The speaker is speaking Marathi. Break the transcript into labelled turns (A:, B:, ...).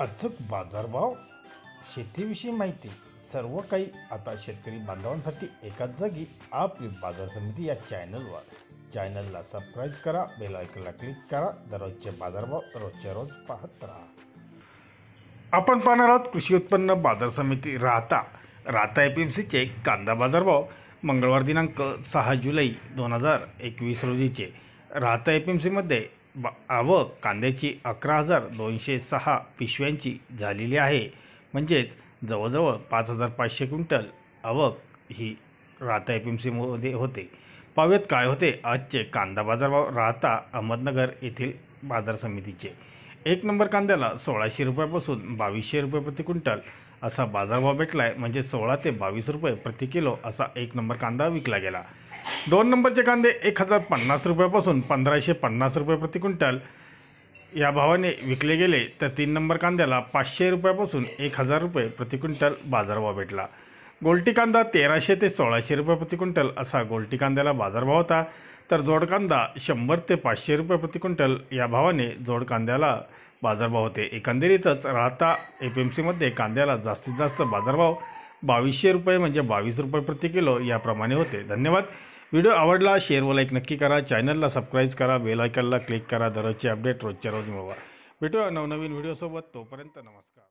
A: अचूक बाजारभाव शेतीविषयी माहिती सर्व काही आता शेतकरी बांधवांसाठी एकाच जागी आपली बाजार समिती या चॅनलवर चॅनलला सबस्क्राईब करा बेलायकनला क्लिक करा दररोजचे बाजारभाव रोजच्या रोज पाहत राहा आपण पाहणार आहोत कृषी उत्पन्न बाजार समिती राहता राहता एम सीचे कांदा बाजारभाव मंगळवार दिनांक सहा जुलै दोन हजार एकवीस रोजीचे राहता एम सीमध्ये आवक कांद्याची अकरा हजार दोनशे सहा पिशव्यांची झालेली आहे म्हणजेच जवळजवळ पाच हजार पाचशे क्विंटल आवक ही राहता एफ एम सीमध्ये होते पावेत काय होते आजचे कांदा भाव राहता अहमदनगर येथील बाजार समितीचे एक नंबर कांद्याला सोळाशे रुपयापासून बावीसशे रुपये प्रति क्विंटल असा बाजारभाव भेटला आहे म्हणजे सोळा ते बावीस रुपये प्रति किलो असा एक नंबर कांदा विकला गेला दोन नंबरचे कांदे एक हजार पन्नास रुपयापासून पंधराशे पन्नास रुपये प्रति क्विंटल या भावाने विकले गेले तर तीन नंबर कांद्याला पाचशे रुपयापासून एक हजार रुपये प्रति क्विंटल बाजारभाव भेटला गोलटी कांदा तेराशे ते सोळाशे रुपये प्रति क्विंटल असा गोलटी कांद्याला बाजारभाव होता तर जोडकांदा शंभर ते पाचशे रुपये प्रति क्विंटल या भावाने जोड कांद्याला बाजारभाव होते एकंदरीतच राहता ए पी कांद्याला जास्तीत जास्त बाजारभाव बावीसशे रुपये म्हणजे बावीस रुपये प्रति किलो याप्रमाणे होते धन्यवाद व्हिडिओ आवडला शेअर व लाईक नक्की करा चॅनलला सबस्क्राईब करा बेलायकनला क्लिक करा दररोजचे अपडेट रोजच्या रोज मिळवा भेटूया नवनवीन व्हिडिओसोबत तोपर्यंत नमस्कार